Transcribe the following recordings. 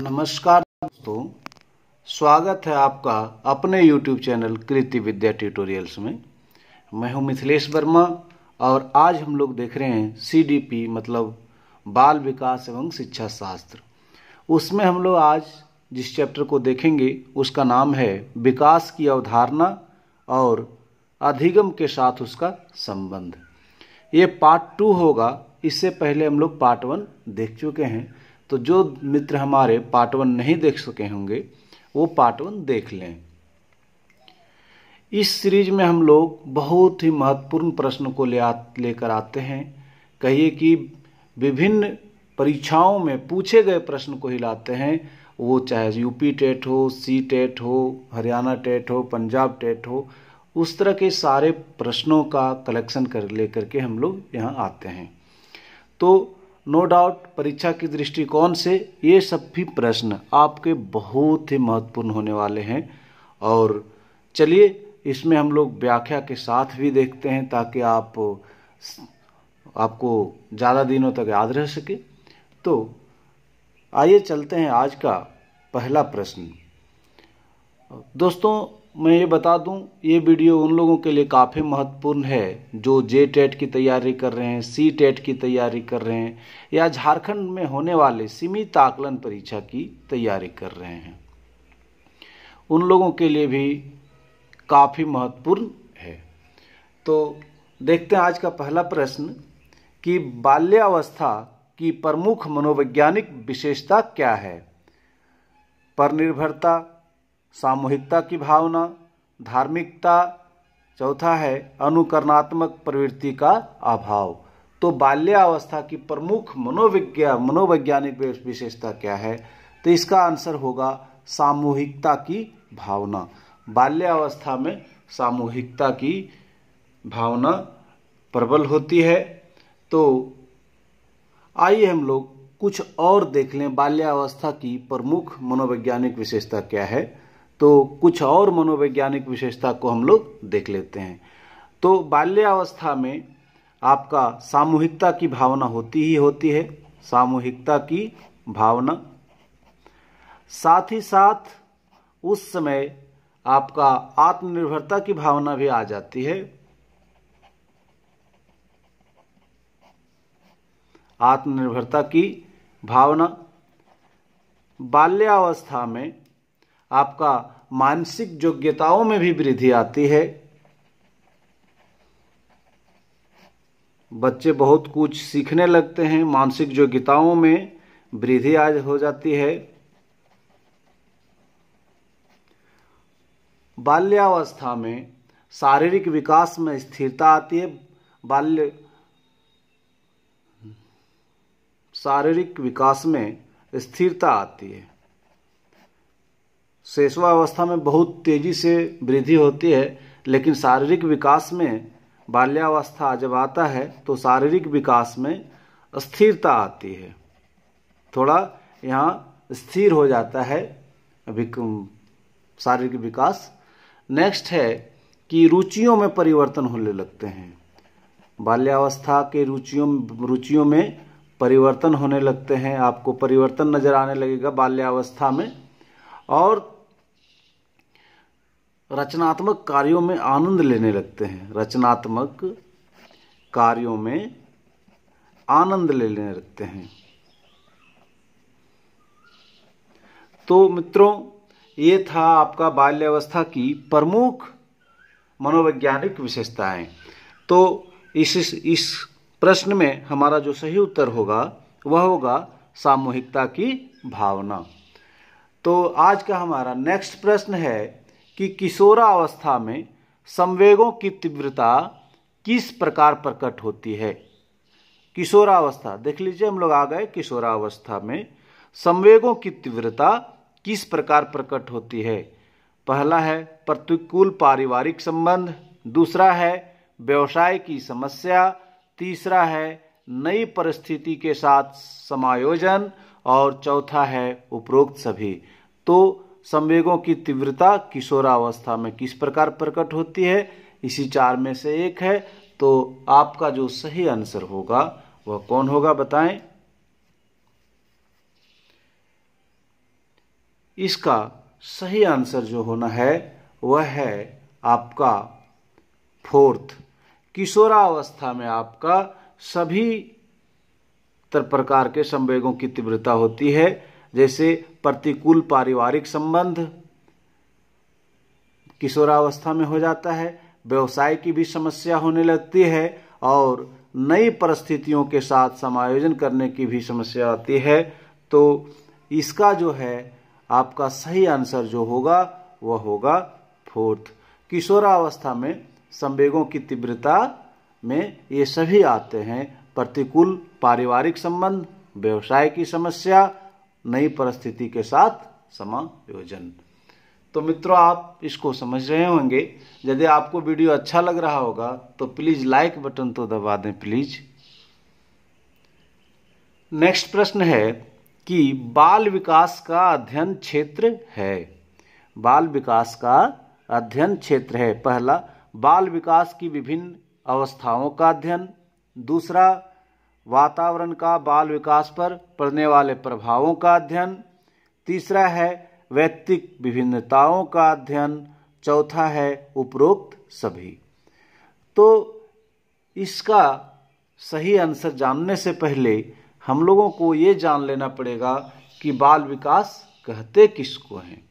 नमस्कार दोस्तों स्वागत है आपका अपने YouTube channel Kriti Vidya tutorials में मैं हूं मिथिलेश वर्मा और आज हम लोग देख रहे हैं सी मतलब बाल विकास एवं शिक्षा शास्त्र उसमें हम लोग आज जिस चैप्टर को देखेंगे उसका नाम है विकास की अवधारणा और अधिगम के साथ उसका संबंध ये पार्ट टू होगा इससे पहले हम लोग पार्ट वन देख चुके हैं तो जो मित्र हमारे पार्ट वन नहीं देख सके होंगे वो पार्ट वन देख लें इस सीरीज में हम लोग बहुत ही महत्वपूर्ण प्रश्न को ले लेकर आते हैं कहिए कि विभिन्न परीक्षाओं में पूछे गए प्रश्न को ही लाते हैं वो चाहे यूपी टेट हो सी टेट हो हरियाणा टेट हो पंजाब टेट हो उस तरह के सारे प्रश्नों का कलेक्शन कर लेकर के हम लोग यहाँ आते हैं तो नो डाउट परीक्षा की दृष्टिकोण से ये सब भी प्रश्न आपके बहुत ही महत्वपूर्ण होने वाले हैं और चलिए इसमें हम लोग व्याख्या के साथ भी देखते हैं ताकि आप आपको ज़्यादा दिनों तक याद रह सके तो आइए चलते हैं आज का पहला प्रश्न दोस्तों मैं ये बता दूं ये वीडियो उन लोगों के लिए काफ़ी महत्वपूर्ण है जो जे टेट की तैयारी कर रहे हैं सी टेट की तैयारी कर रहे हैं या झारखंड में होने वाले सीमित आकलन परीक्षा की तैयारी कर रहे हैं उन लोगों के लिए भी काफ़ी महत्वपूर्ण है तो देखते हैं आज का पहला प्रश्न कि बाल्यावस्था की प्रमुख मनोवैज्ञानिक विशेषता क्या है पर निर्भरता सामूहिकता की भावना धार्मिकता चौथा है अनुकरणात्मक प्रवृत्ति का अभाव तो बाल्यावस्था की प्रमुख मनोविज्ञा मनोवैज्ञानिक विशेषता क्या है तो इसका आंसर होगा सामूहिकता की भावना बाल्यावस्था में सामूहिकता की भावना प्रबल होती है तो आइए हम लोग कुछ और देख लें बाल्यावस्था की प्रमुख मनोवैज्ञानिक विशेषता क्या है तो कुछ और मनोवैज्ञानिक विशेषता को हम लोग देख लेते हैं तो बाल्यावस्था में आपका सामूहिकता की भावना होती ही होती है सामूहिकता की भावना साथ ही साथ उस समय आपका आत्मनिर्भरता की भावना भी आ जाती है आत्मनिर्भरता की भावना बाल्यावस्था में आपका मानसिक योग्यताओं में भी वृद्धि आती है बच्चे बहुत कुछ सीखने लगते हैं मानसिक योग्यताओं में वृद्धि आज हो जाती है बाल्यावस्था में शारीरिक विकास में स्थिरता आती है बाल्य शारीरिक विकास में स्थिरता आती है शेषवावस्था में बहुत तेजी से वृद्धि होती है लेकिन शारीरिक विकास में बाल्यावस्था जब आता है तो शारीरिक विकास में स्थिरता आती है थोड़ा यहाँ स्थिर हो जाता है शारीरिक विकास नेक्स्ट है कि रुचियों में परिवर्तन होने लगते हैं बाल्यावस्था के रुचियों रुचियों में परिवर्तन होने लगते हैं आपको परिवर्तन नजर आने लगेगा बाल्यावस्था में और रचनात्मक कार्यों में आनंद लेने लगते हैं रचनात्मक कार्यों में आनंद ले लेने लगते हैं तो मित्रों ये था आपका बाल्यावस्था की प्रमुख मनोवैज्ञानिक विशेषताएं तो इस इस, इस प्रश्न में हमारा जो सही उत्तर होगा वह होगा सामूहिकता की भावना तो आज का हमारा नेक्स्ट प्रश्न है कि किशोरावस्था में संवेगों की तीव्रता किस प्रकार प्रकट होती है किशोरावस्था देख लीजिए हम लोग आ गए किशोरावस्था में संवेगों की तीव्रता किस प्रकार प्रकट होती है पहला है प्रतिकूल पारिवारिक संबंध दूसरा है व्यवसाय की समस्या तीसरा है नई परिस्थिति के साथ समायोजन और चौथा है उपरोक्त सभी तो संवेगों की तीव्रता किशोरावस्था में किस प्रकार प्रकट होती है इसी चार में से एक है तो आपका जो सही आंसर होगा वह कौन होगा बताएं इसका सही आंसर जो होना है वह है आपका फोर्थ किशोरावस्था में आपका सभी तर प्रकार के संवेगों की तीव्रता होती है जैसे प्रतिकूल पारिवारिक संबंध किशोरावस्था में हो जाता है व्यवसाय की भी समस्या होने लगती है और नई परिस्थितियों के साथ समायोजन करने की भी समस्या आती है तो इसका जो है आपका सही आंसर जो होगा वह होगा फोर्थ किशोरावस्था में संवेगों की तीव्रता में ये सभी आते हैं प्रतिकूल पारिवारिक संबंध व्यवसाय की समस्या नई परिस्थिति के साथ समायोजन तो मित्रों आप इसको समझ रहे होंगे यदि आपको वीडियो अच्छा लग रहा होगा तो प्लीज लाइक बटन तो दबा दें प्लीज नेक्स्ट प्रश्न है कि बाल विकास का अध्ययन क्षेत्र है बाल विकास का अध्ययन क्षेत्र है पहला बाल विकास की विभिन्न अवस्थाओं का अध्ययन दूसरा वातावरण का बाल विकास पर पड़ने वाले प्रभावों का अध्ययन तीसरा है व्यक्तिक विभिन्नताओं का अध्ययन चौथा है उपरोक्त सभी तो इसका सही आंसर जानने से पहले हम लोगों को ये जान लेना पड़ेगा कि बाल विकास कहते किसको हैं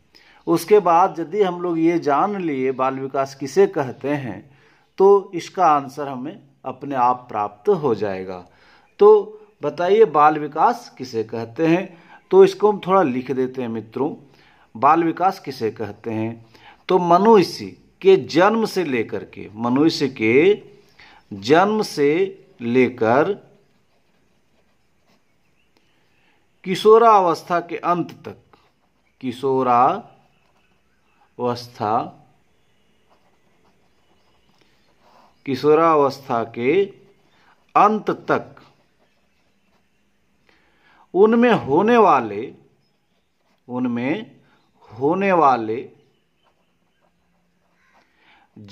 उसके बाद यदि हम लोग ये जान लिए बाल विकास किसे कहते हैं तो इसका आंसर हमें अपने आप प्राप्त हो जाएगा तो बताइए बाल विकास किसे कहते हैं तो इसको हम थोड़ा लिख देते हैं मित्रों बाल विकास किसे कहते हैं तो मनुष्य के जन्म से लेकर के मनुष्य के जन्म से लेकर किशोरावस्था के अंत तक किशोरावस्था किशोरावस्था के अंत तक उनमें होने वाले उनमें होने वाले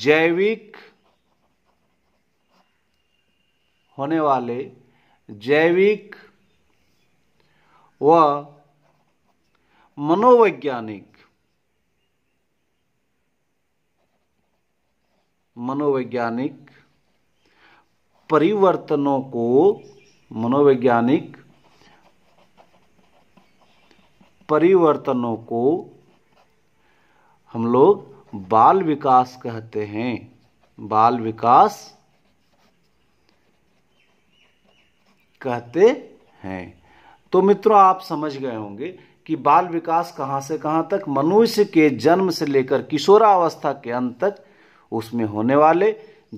जैविक होने वाले जैविक व मनोवैज्ञानिक मनोवैज्ञानिक परिवर्तनों को मनोवैज्ञानिक परिवर्तनों को हम लोग बाल विकास कहते हैं बाल विकास कहते हैं तो मित्रों आप समझ गए होंगे कि बाल विकास कहां से कहां तक मनुष्य के जन्म से लेकर किशोरावस्था के अंत तक उसमें होने वाले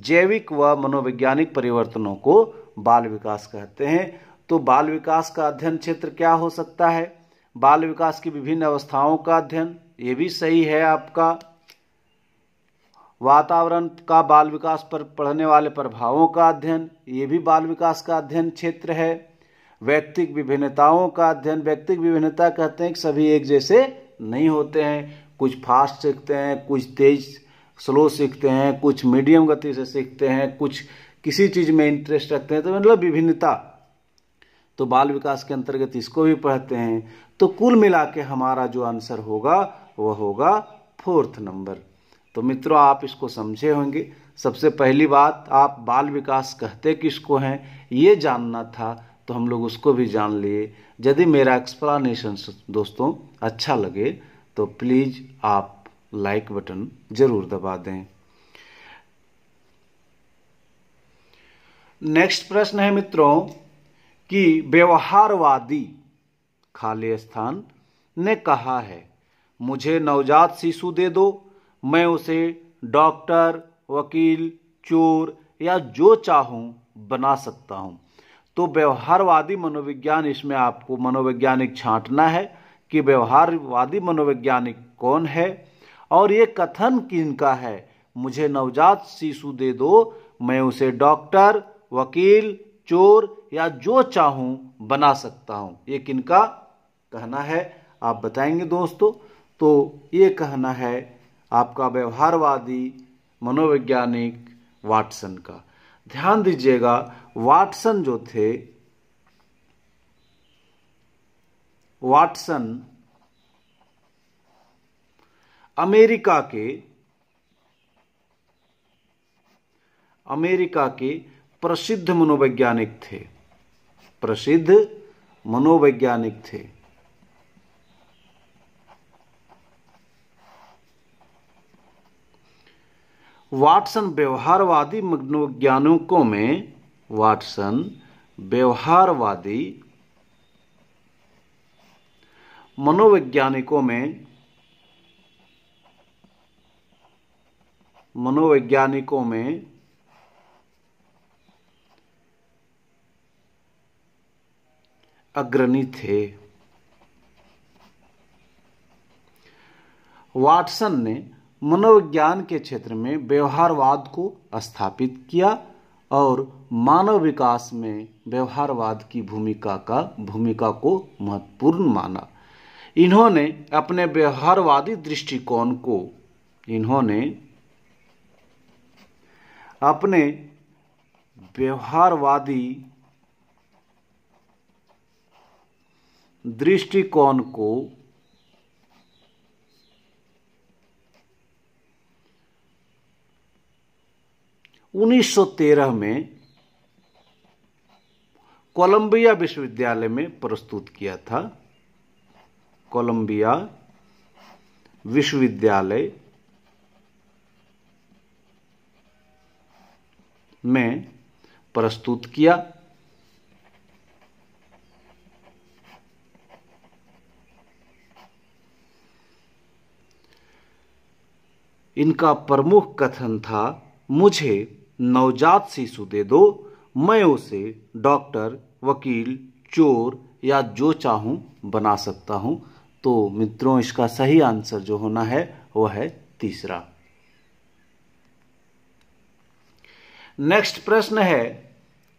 जैविक व मनोवैज्ञानिक परिवर्तनों को बाल विकास कहते हैं तो बाल विकास का अध्ययन क्षेत्र क्या हो सकता है बाल विकास की विभिन्न अवस्थाओं का अध्ययन ये भी सही है आपका वातावरण का बाल विकास पर पढ़ने वाले प्रभावों का अध्ययन ये भी बाल विकास का अध्ययन क्षेत्र है व्यक्तिक विभिन्नताओं का अध्ययन व्यक्तिक विभिन्नता कहते हैं कि सभी एक जैसे नहीं होते हैं कुछ फास्ट सीखते हैं कुछ तेज स्लो सीखते हैं कुछ मीडियम गति से सीखते हैं कुछ किसी चीज़ में इंटरेस्ट रखते हैं तो मतलब विभिन्नता तो बाल विकास के अंतर्गत इसको भी पढ़ते हैं तो कुल मिला के हमारा जो आंसर होगा वह होगा फोर्थ नंबर तो मित्रों आप इसको समझे होंगे सबसे पहली बात आप बाल विकास कहते किसको हैं ये जानना था तो हम लोग उसको भी जान लिए यदि मेरा एक्सप्लानेशन दोस्तों अच्छा लगे तो प्लीज़ आप लाइक बटन जरूर दबा दें नेक्स्ट प्रश्न है मित्रों कि व्यवहारवादी खाली स्थान ने कहा है मुझे नवजात शिशु दे दो मैं उसे डॉक्टर वकील चोर या जो चाहूँ बना सकता हूँ तो व्यवहारवादी मनोविज्ञान इसमें आपको मनोवैज्ञानिक छांटना है कि व्यवहारवादी मनोवैज्ञानिक कौन है और ये कथन किन का है मुझे नवजात शिशु दे दो मैं उसे डॉक्टर वकील चोर या जो चाहूँ बना सकता हूँ ये किनका कहना है आप बताएंगे दोस्तों तो ये कहना है आपका व्यवहारवादी मनोवैज्ञानिक वाटसन का ध्यान दीजिएगा वाटसन जो थे वाटसन अमेरिका के अमेरिका के प्रसिद्ध मनोवैज्ञानिक थे प्रसिद्ध मनोवैज्ञानिक थे वाटसन व्यवहारवादी मनोवैज्ञानिकों में वाटसन व्यवहारवादी मनोवैज्ञानिकों में मनोवैज्ञानिकों में अग्रणी थे वाटसन ने मनोविज्ञान के क्षेत्र में व्यवहारवाद को स्थापित किया और मानव विकास में व्यवहारवाद की भूमिका का भूमिका को महत्वपूर्ण माना इन्होंने अपने व्यवहारवादी दृष्टिकोण को इन्होंने अपने व्यवहारवादी दृष्टिकोण को 1913 में कोलंबिया विश्वविद्यालय में प्रस्तुत किया था कोलंबिया विश्वविद्यालय में प्रस्तुत किया इनका प्रमुख कथन था मुझे नवजात शिशु दे दो मैं उसे डॉक्टर वकील चोर या जो चाहूं बना सकता हूं तो मित्रों इसका सही आंसर जो होना है वह है तीसरा नेक्स्ट प्रश्न है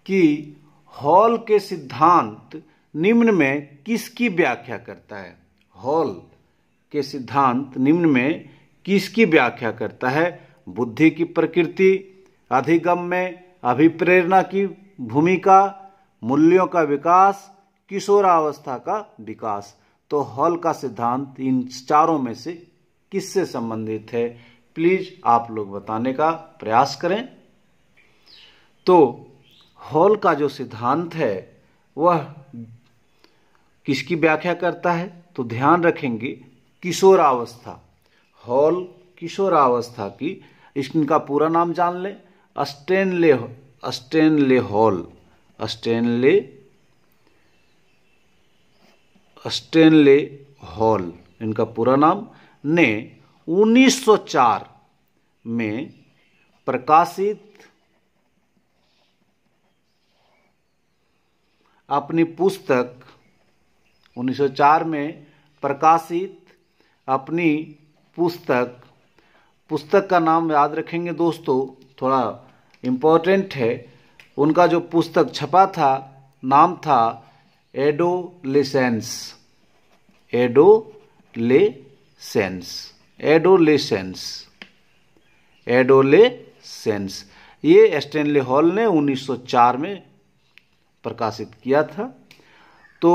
कि हॉल के सिद्धांत निम्न में किसकी व्याख्या करता है हॉल के सिद्धांत निम्न में किसकी व्याख्या करता है बुद्धि की प्रकृति अधिगम में अभिप्रेरणा की भूमिका मूल्यों का विकास किशोरावस्था का विकास तो हॉल का सिद्धांत इन चारों में से किससे संबंधित है प्लीज आप लोग बताने का प्रयास करें तो हॉल का जो सिद्धांत है वह किसकी व्याख्या करता है तो ध्यान रखेंगे किशोरावस्था हॉल किशोरावस्था की इनका पूरा नाम जान ले अस्टेनले अस्टेनले हॉल अस्टेनले अस्टेनले हॉल इनका पूरा नाम ने 1904 में प्रकाशित अपनी पुस्तक 1904 में प्रकाशित अपनी पुस्तक पुस्तक का नाम याद रखेंगे दोस्तों थोड़ा इम्पोर्टेंट है उनका जो पुस्तक छपा था नाम था एडोलेसेंस एडोलेसेंस एडोलेसेंस एडोलेसेंस ये स्टेनले हॉल ने 1904 में प्रकाशित किया था तो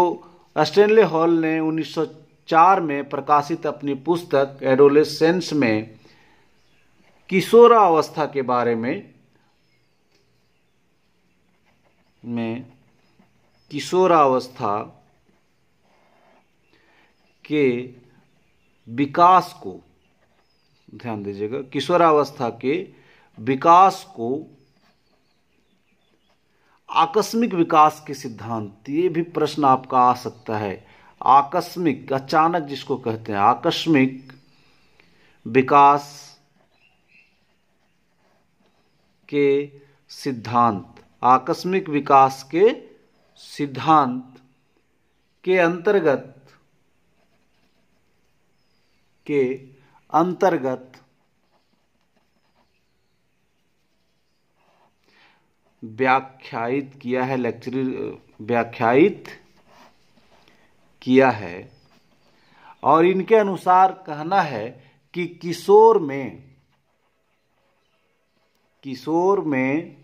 स्टेनले हॉल ने 1904 में प्रकाशित अपनी पुस्तक एडोलेसेंस में किशोरावस्था के बारे में में किशोरावस्था के विकास को ध्यान दीजिएगा किशोरावस्था के विकास को आकस्मिक विकास के सिद्धांत ये भी प्रश्न आपका आ सकता है आकस्मिक अचानक जिसको कहते हैं आकस्मिक विकास के सिद्धांत आकस्मिक विकास के सिद्धांत के अंतर्गत के अंतर्गत व्याख्यायित किया है लेक्चर व्याख्यायित किया है और इनके अनुसार कहना है कि किशोर में किशोर में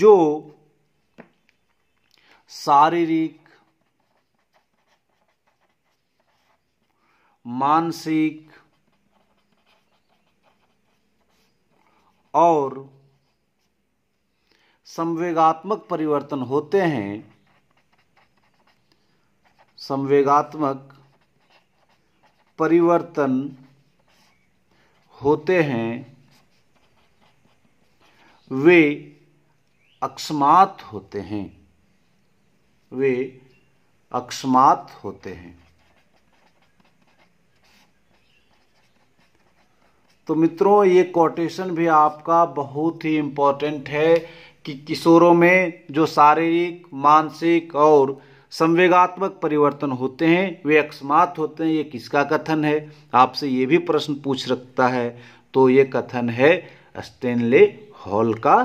जो शारीरिक मानसिक और संवेगात्मक परिवर्तन होते हैं संवेगात्मक परिवर्तन होते हैं वे अकस्मात होते हैं वे अकस्मात होते हैं तो मित्रों ये कोटेशन भी आपका बहुत ही इम्पोर्टेंट है कि किशोरों में जो शारीरिक मानसिक और संवेगात्मक परिवर्तन होते हैं वे अकस्मात होते हैं ये किसका कथन है आपसे ये भी प्रश्न पूछ रखता है तो ये कथन है स्टेनले हॉल का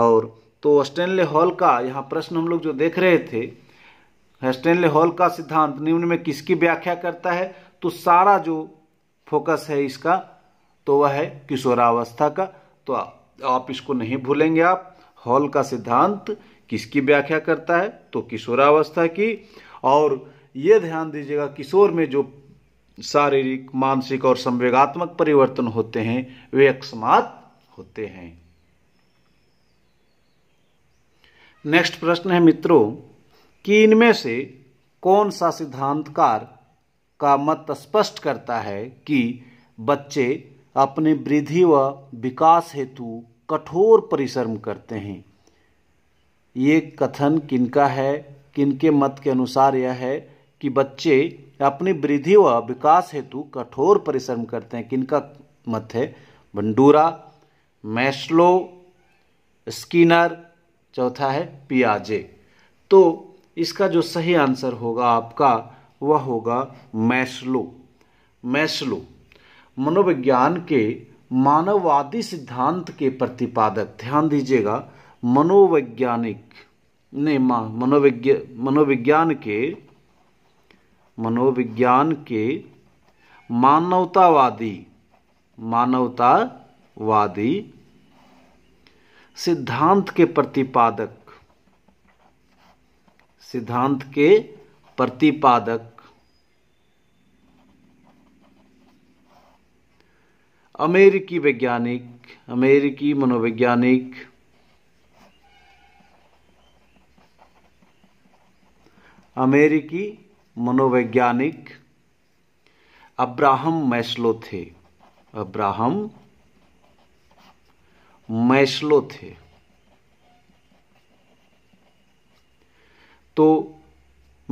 और तो स्टेनले हॉल का यहाँ प्रश्न हम लोग जो देख रहे थे स्टेनले हॉल का सिद्धांत निम्न में किसकी व्याख्या करता है तो सारा जो फोकस है इसका तो वह है किशोरावस्था का तो आ, आप इसको नहीं भूलेंगे आप हॉल का सिद्धांत किसकी व्याख्या करता है तो किशोरावस्था की और ये ध्यान दीजिएगा किशोर में जो शारीरिक मानसिक और संवेगात्मक परिवर्तन होते हैं वे अकस्मात होते हैं नेक्स्ट प्रश्न है मित्रों कि इनमें से कौन सा सिद्धांतकार का मत स्पष्ट करता है कि बच्चे अपने वृद्धि व विकास हेतु कठोर परिश्रम करते हैं ये कथन किनका है किनके मत के अनुसार यह है कि बच्चे अपनी वृद्धि व विकास हेतु कठोर परिश्रम करते हैं किनका मत है बंडूरा मैस्लो स्किनर चौथा है पियाजे तो इसका जो सही आंसर होगा आपका वह होगा मैस्लो मैस्लो मनोविज्ञान के मानववादी सिद्धांत के प्रतिपादक ध्यान दीजिएगा मनोवैज्ञानिक ने मनोविज्ञ मनोविज्ञान के मनोविज्ञान के मानवतावादी मानवतावादी सिद्धांत के प्रतिपादक सिद्धांत के प्रतिपादक अमेरिकी वैज्ञानिक अमेरिकी मनोवैज्ञानिक अमेरिकी मनोवैज्ञानिक अब्राहम मैस्लो थे अब्राहम मैस्लो थे तो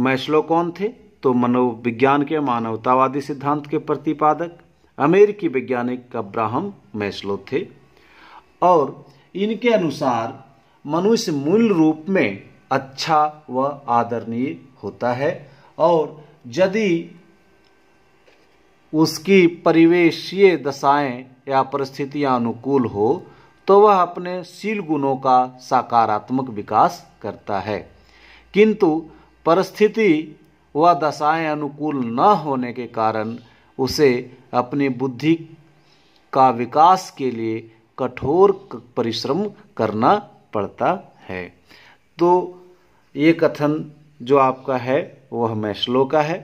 मैस्लो कौन थे तो मनोविज्ञान के मानवतावादी सिद्धांत के प्रतिपादक अमेरिकी वैज्ञानिक अब्राहम मैस्लो थे और इनके अनुसार मनुष्य मूल रूप में अच्छा व आदरणीय होता है और यदि उसकी परिवेशीय दशाएं या परिस्थितियां अनुकूल हो तो वह अपने शील गुणों का सकारात्मक विकास करता है किंतु परिस्थिति व दशाएं अनुकूल न होने के कारण उसे अपनी बुद्धि का विकास के लिए कठोर परिश्रम करना पड़ता है तो ये कथन जो आपका है वह मैस्लो का है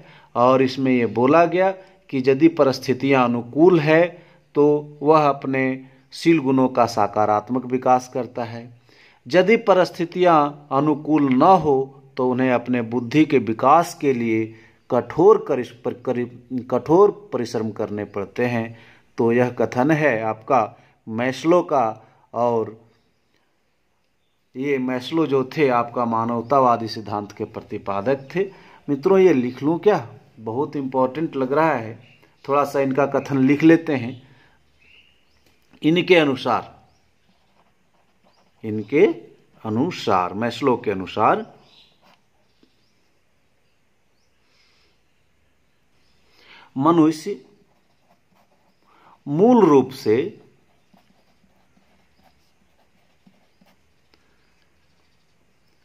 और इसमें यह बोला गया कि यदि परिस्थितियाँ अनुकूल है तो वह अपने शील गुणों का सकारात्मक विकास करता है यदि परिस्थितियाँ अनुकूल न हो तो उन्हें अपने बुद्धि के विकास के लिए कठोर कठोर परिश्रम करने पड़ते हैं तो यह कथन है आपका मैस्लो का और ये मैस्लो जो थे आपका मानवतावादी सिद्धांत के प्रतिपादक थे मित्रों ये लिख लूँ क्या बहुत इम्पोर्टेंट लग रहा है थोड़ा सा इनका कथन लिख लेते हैं इनके अनुसार इनके अनुसार मैं श्लोक के अनुसार मनुष्य मूल रूप से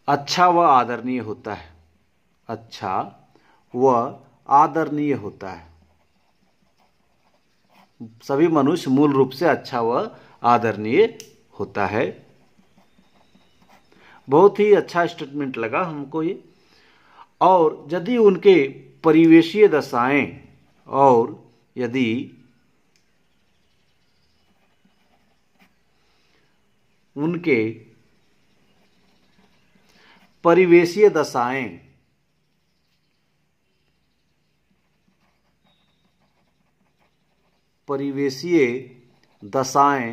अच्छा व आदरणीय होता है अच्छा व आदरणीय होता है सभी मनुष्य मूल रूप से अच्छा व आदरणीय होता है बहुत ही अच्छा स्टेटमेंट लगा हमको ये और यदि उनके परिवेशीय दशाएं और यदि उनके परिवेशीय दशाएं परिवेशीय दशाएं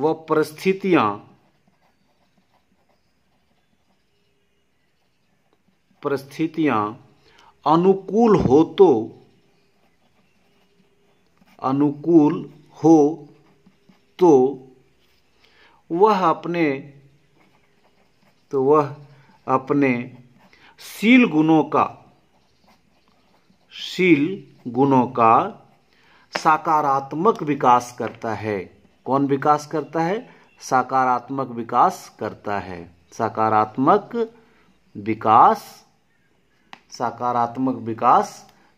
व परिस्थितियां परिस्थितियां अनुकूल हो तो अनुकूल हो तो वह अपने तो वह अपने शील गुणों का शील गुणों का सकारात्मक विकास करता है कौन विकास करता है सकारात्मक विकास करता है सकारात्मक विकास सकारात्मक विकास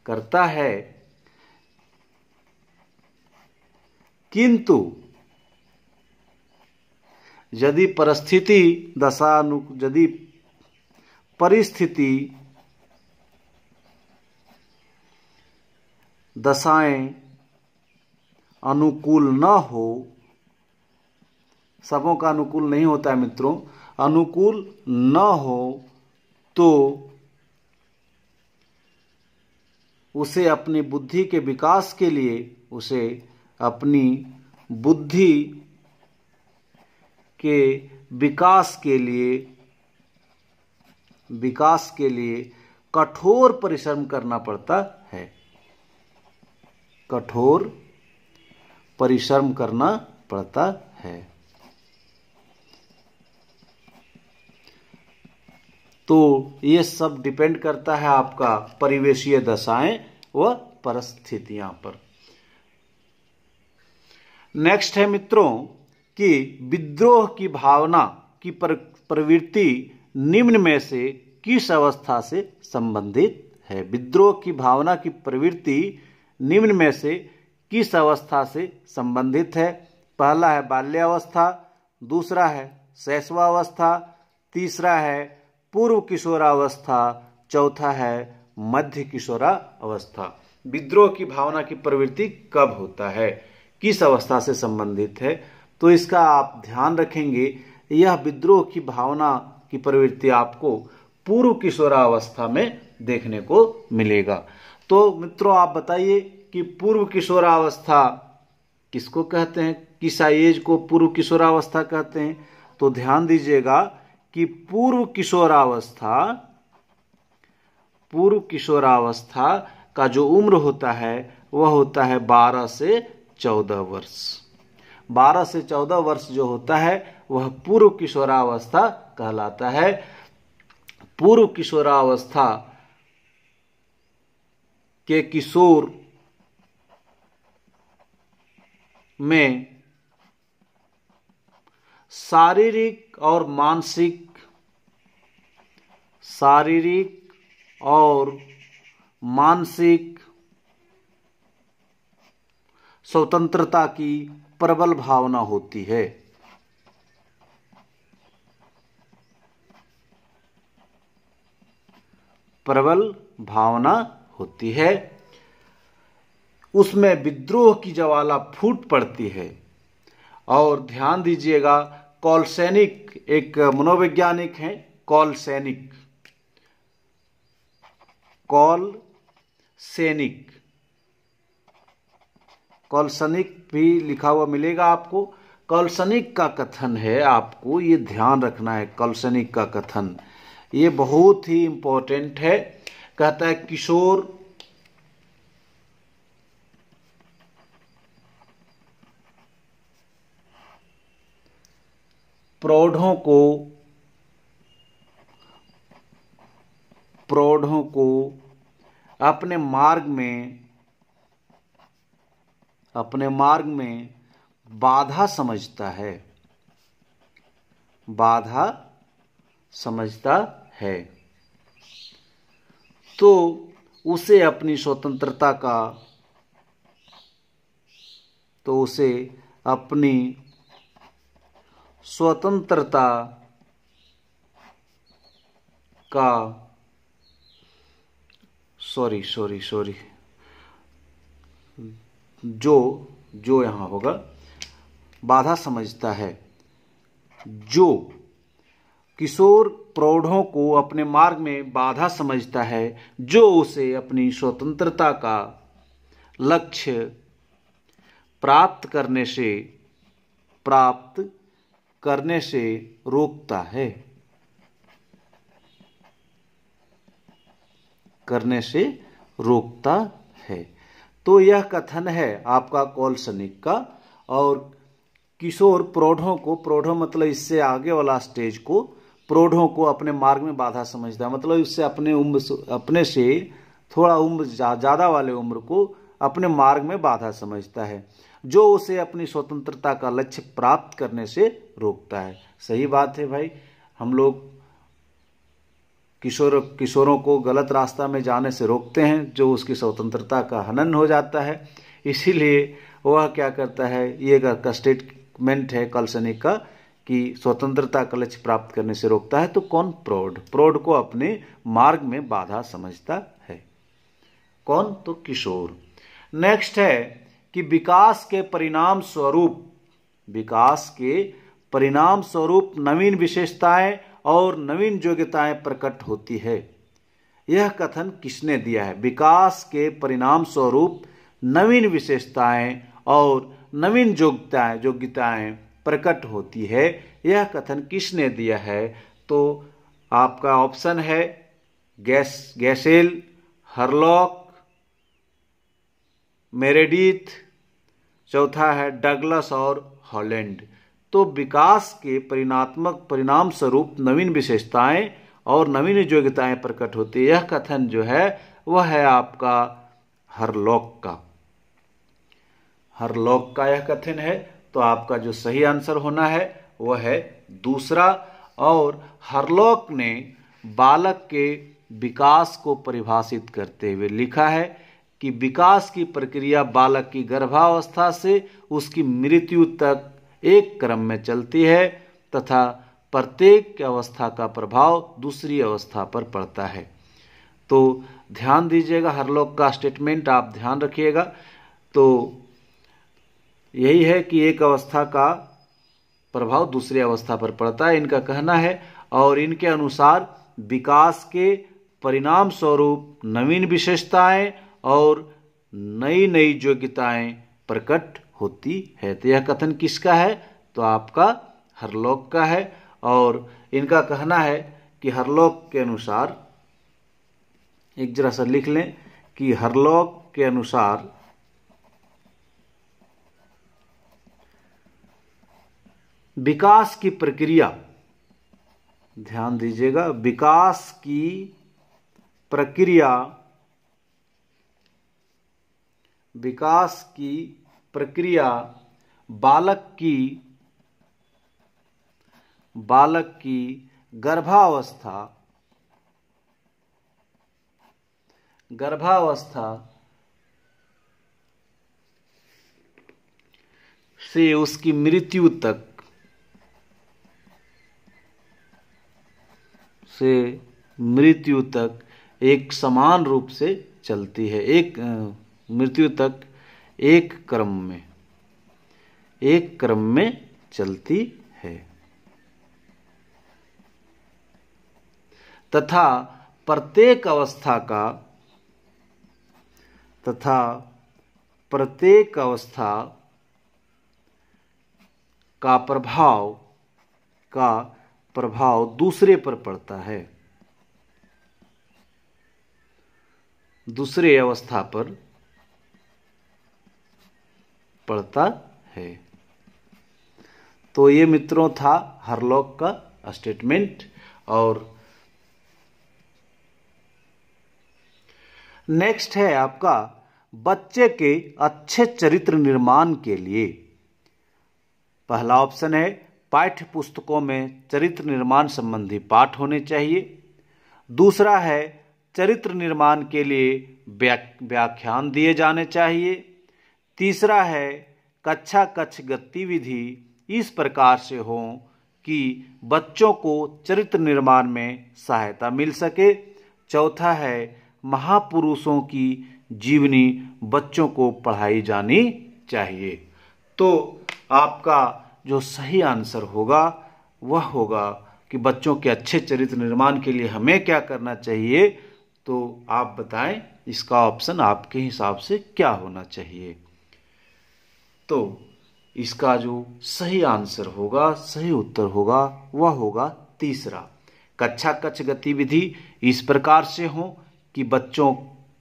करता है किंतु यदि परिस्थिति दशानु यदि परिस्थिति दशाएं अनुकूल न हो सबों का अनुकूल नहीं होता है मित्रों अनुकूल न हो तो उसे अपनी बुद्धि के विकास के लिए उसे अपनी बुद्धि के विकास के लिए विकास के लिए कठोर परिश्रम करना पड़ता है कठोर परिश्रम करना पड़ता है तो ये सब डिपेंड करता है आपका परिवेशीय दशाएं व परिस्थितियां पर नेक्स्ट है मित्रों कि विद्रोह की भावना की प्रवृत्ति निम्न में से किस अवस्था से संबंधित है विद्रोह की भावना की प्रवृत्ति निम्न में से किस अवस्था से संबंधित है पहला है बाल्यावस्था दूसरा है शैशवावस्था तीसरा है पूर्व किशोरावस्था चौथा है मध्य किशोरा अवस्था विद्रोह की भावना की प्रवृत्ति कब होता है किस अवस्था से संबंधित है तो इसका आप ध्यान रखेंगे यह विद्रोह की भावना की प्रवृत्ति आपको पूर्व किशोरावस्था में देखने को मिलेगा तो मित्रों आप बताइए कि पूर्व किशोरावस्था किसको कहते हैं किस एज को पूर्व किशोरावस्था कहते हैं तो ध्यान दीजिएगा कि पूर्व किशोरावस्था पूर्व किशोरावस्था का जो उम्र होता है वह होता है 12 से 14 वर्ष 12 से 14 वर्ष जो होता है वह पूर्व किशोरावस्था कहलाता है पूर्व किशोरावस्था के किशोर में शारीरिक और मानसिक शारीरिक और मानसिक स्वतंत्रता की प्रबल भावना होती है प्रबल भावना होती है उसमें विद्रोह की ज्वाला फूट पड़ती है और ध्यान दीजिएगा सैनिक एक मनोवैज्ञानिक हैं सैनिक कॉल सैनिक कॉलसनिक भी लिखा हुआ मिलेगा आपको कॉलसनिक का कथन है आपको ये ध्यान रखना है कॉलसनिक का कथन ये बहुत ही इम्पोर्टेंट है कहता है किशोर प्रौढ़ों को प्रौढ़ों को अपने मार्ग में अपने मार्ग में बाधा समझता है बाधा समझता है तो उसे अपनी स्वतंत्रता का तो उसे अपनी स्वतंत्रता का सॉरी सॉरी सॉरी जो जो यहां होगा बाधा समझता है जो किशोर प्रौढ़ों को अपने मार्ग में बाधा समझता है जो उसे अपनी स्वतंत्रता का लक्ष्य प्राप्त करने से प्राप्त करने से रोकता है करने से रोकता है तो यह कथन है आपका सनिक का और किशोर प्रौढ़ों को प्रौढ़ मतलब इससे आगे वाला स्टेज को प्रौढ़ों को अपने मार्ग में बाधा समझता है मतलब इससे अपने उम्र अपने से थोड़ा उम्र ज़्यादा वाले उम्र को अपने मार्ग में बाधा समझता है जो उसे अपनी स्वतंत्रता का लक्ष्य प्राप्त करने से रोकता है सही बात है भाई हम लोग किशोर किशोरों को गलत रास्ता में जाने से रोकते हैं जो उसकी स्वतंत्रता का हनन हो जाता है इसीलिए वह क्या करता है ये कस्टेटमेंट है कल्सनिक का की स्वतंत्रता कलच प्राप्त करने से रोकता है तो कौन प्रौढ़ प्रौढ़ को अपने मार्ग में बाधा समझता है कौन तो किशोर नेक्स्ट है कि विकास के परिणाम स्वरूप विकास के परिणाम स्वरूप नवीन विशेषताएं और नवीन योग्यताएं प्रकट होती है यह कथन किसने दिया है विकास के परिणाम स्वरूप नवीन विशेषताएं और नवीन योग्यताएं योग्यताएं प्रकट होती है यह कथन किसने दिया है तो आपका ऑप्शन है गैस गैसेल हरलॉक मेरेडिथ चौथा है डगलस और हॉलैंड तो विकास के परिणात्मक परिणाम स्वरूप नवीन विशेषताएं और नवीन योग्यताएं प्रकट होती है यह कथन जो है वह है आपका हरलॉक का हरलॉक का यह कथन है तो आपका जो सही आंसर होना है वह है दूसरा और हरलोक ने बालक के विकास को परिभाषित करते हुए लिखा है कि विकास की प्रक्रिया बालक की गर्भावस्था से उसकी मृत्यु तक एक क्रम में चलती है तथा प्रत्येक अवस्था का प्रभाव दूसरी अवस्था पर पड़ता है तो ध्यान दीजिएगा हरलोक का स्टेटमेंट आप ध्यान रखिएगा तो यही है कि एक अवस्था का प्रभाव दूसरी अवस्था पर पड़ता है इनका कहना है और इनके अनुसार विकास के परिणाम स्वरूप नवीन विशेषताएं और नई नई योग्यताएं प्रकट होती है तो यह कथन किसका है तो आपका हरलोक का है और इनका कहना है कि हरलोक के अनुसार एक जरा सा लिख लें कि हरलोक के अनुसार विकास की प्रक्रिया ध्यान दीजिएगा विकास की प्रक्रिया विकास की प्रक्रिया बालक की बालक की गर्भावस्था गर्भावस्था से उसकी मृत्यु तक से मृत्यु तक एक समान रूप से चलती है एक मृत्यु तक एक क्रम में एक क्रम में चलती है तथा प्रत्येक अवस्था का तथा प्रत्येक अवस्था का प्रभाव का प्रभाव दूसरे पर पड़ता है दूसरे अवस्था पर पड़ता है तो ये मित्रों था हरलॉक का स्टेटमेंट और नेक्स्ट है आपका बच्चे के अच्छे चरित्र निर्माण के लिए पहला ऑप्शन है पाठ्य पुस्तकों में चरित्र निर्माण संबंधी पाठ होने चाहिए दूसरा है चरित्र निर्माण के लिए व्याख्यान दिए जाने चाहिए तीसरा है कक्षा कक्ष गतिविधि इस प्रकार से हो कि बच्चों को चरित्र निर्माण में सहायता मिल सके चौथा है महापुरुषों की जीवनी बच्चों को पढ़ाई जानी चाहिए तो आपका जो सही आंसर होगा वह होगा कि बच्चों के अच्छे चरित्र निर्माण के लिए हमें क्या करना चाहिए तो आप बताएं इसका ऑप्शन आपके हिसाब से क्या होना चाहिए तो इसका जो सही आंसर होगा सही उत्तर होगा वह होगा तीसरा कक्षा कक्ष गतिविधि इस प्रकार से हो कि बच्चों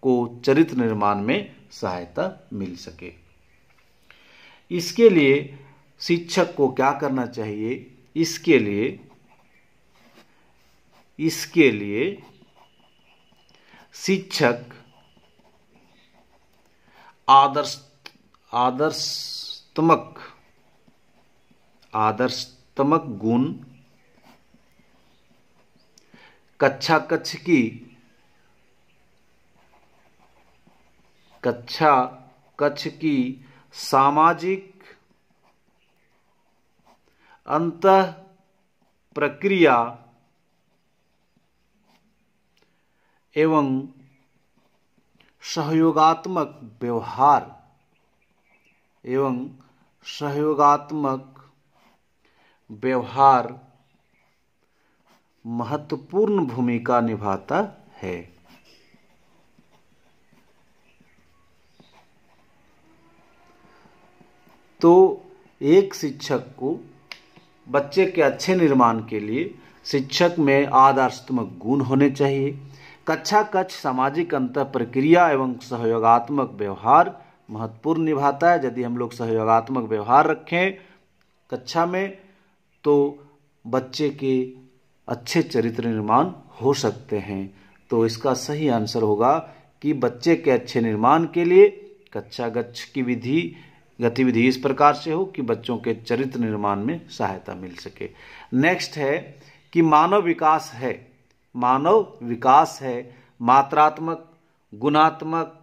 को चरित्र निर्माण में सहायता मिल सके इसके लिए शिक्षक को क्या करना चाहिए इसके लिए इसके लिए शिक्षक आदर्श आदर्शत्मक आदर्शत्मक गुण कक्षा कक्ष की कक्षा कक्ष की सामाजिक अंत प्रक्रिया एवं सहयोगात्मक व्यवहार एवं सहयोगात्मक व्यवहार महत्वपूर्ण भूमिका निभाता है तो एक शिक्षक को बच्चे के अच्छे निर्माण के लिए शिक्षक में आदर्शात्मक गुण होने चाहिए कक्षा कक्ष सामाजिक अंतर प्रक्रिया एवं सहयोगात्मक व्यवहार महत्वपूर्ण निभाता है यदि हम लोग सहयोगात्मक व्यवहार रखें कक्षा में तो बच्चे के अच्छे चरित्र निर्माण हो सकते हैं तो इसका सही आंसर होगा कि बच्चे के अच्छे निर्माण के लिए कक्षा गच्छ की विधि गतिविधि इस प्रकार से हो कि बच्चों के चरित्र निर्माण में सहायता मिल सके नेक्स्ट है कि मानव विकास है मानव विकास है मात्रात्मक गुणात्मक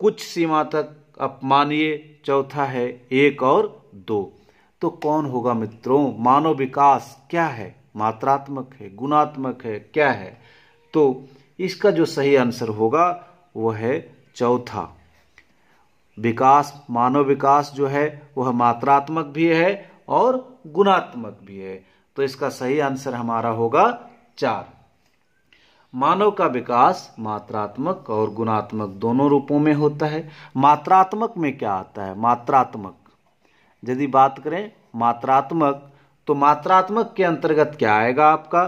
कुछ सीमा तक अपमानीय चौथा है एक और दो तो कौन होगा मित्रों मानव विकास क्या है मात्रात्मक है गुणात्मक है क्या है तो इसका जो सही आंसर होगा वह है चौथा विकास मानव विकास जो है वह मात्रात्मक भी है और गुणात्मक भी है तो इसका सही आंसर हमारा होगा चार मानव का विकास मात्रात्मक और गुणात्मक दोनों रूपों में होता है मात्रात्मक में क्या आता है मात्रात्मक यदि बात करें मात्रात्मक तो मात्रात्मक के अंतर्गत क्या आएगा आपका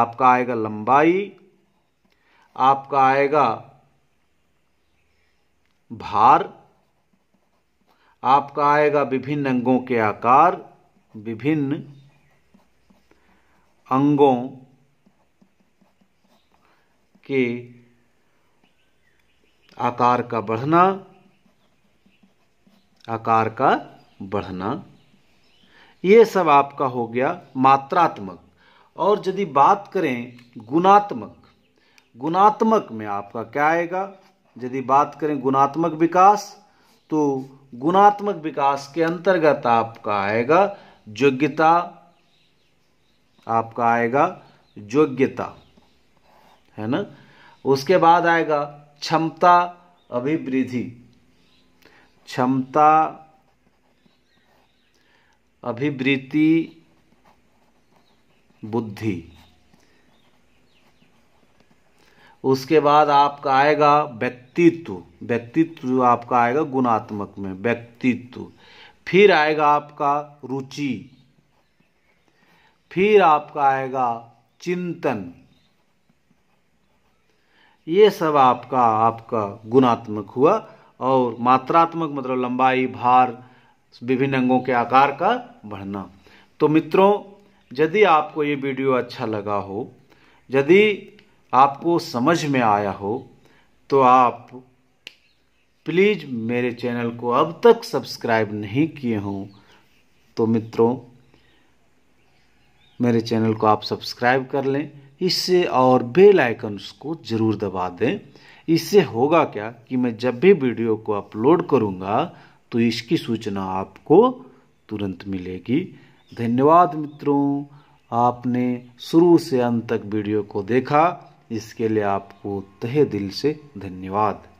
आपका आएगा लंबाई आपका आएगा भार आपका आएगा विभिन्न अंगों के आकार विभिन्न अंगों के आकार का बढ़ना आकार का बढ़ना ये सब आपका हो गया मात्रात्मक और यदि बात करें गुणात्मक गुणात्मक में आपका क्या आएगा यदि बात करें गुणात्मक विकास तो गुणात्मक विकास के अंतर्गत आपका आएगा योग्यता आपका आएगा योग्यता है ना उसके बाद आएगा क्षमता अभिवृद्धि क्षमता अभिवृत्ति बुद्धि उसके बाद आपका आएगा व्यक्तित्व व्यक्तित्व आपका आएगा गुणात्मक में व्यक्तित्व फिर आएगा आपका रुचि फिर आपका आएगा चिंतन ये सब आपका आपका गुणात्मक हुआ और मात्रात्मक मतलब लंबाई भार विभिन्न अंगों के आकार का बढ़ना तो मित्रों यदि आपको ये वीडियो अच्छा लगा हो यदि आपको समझ में आया हो तो आप प्लीज़ मेरे चैनल को अब तक सब्सक्राइब नहीं किए हों तो मित्रों मेरे चैनल को आप सब्सक्राइब कर लें इससे और बेल आइकन को ज़रूर दबा दें इससे होगा क्या कि मैं जब भी वीडियो को अपलोड करूँगा तो इसकी सूचना आपको तुरंत मिलेगी धन्यवाद मित्रों आपने शुरू से अंत तक वीडियो को देखा इसके लिए आपको तहे दिल से धन्यवाद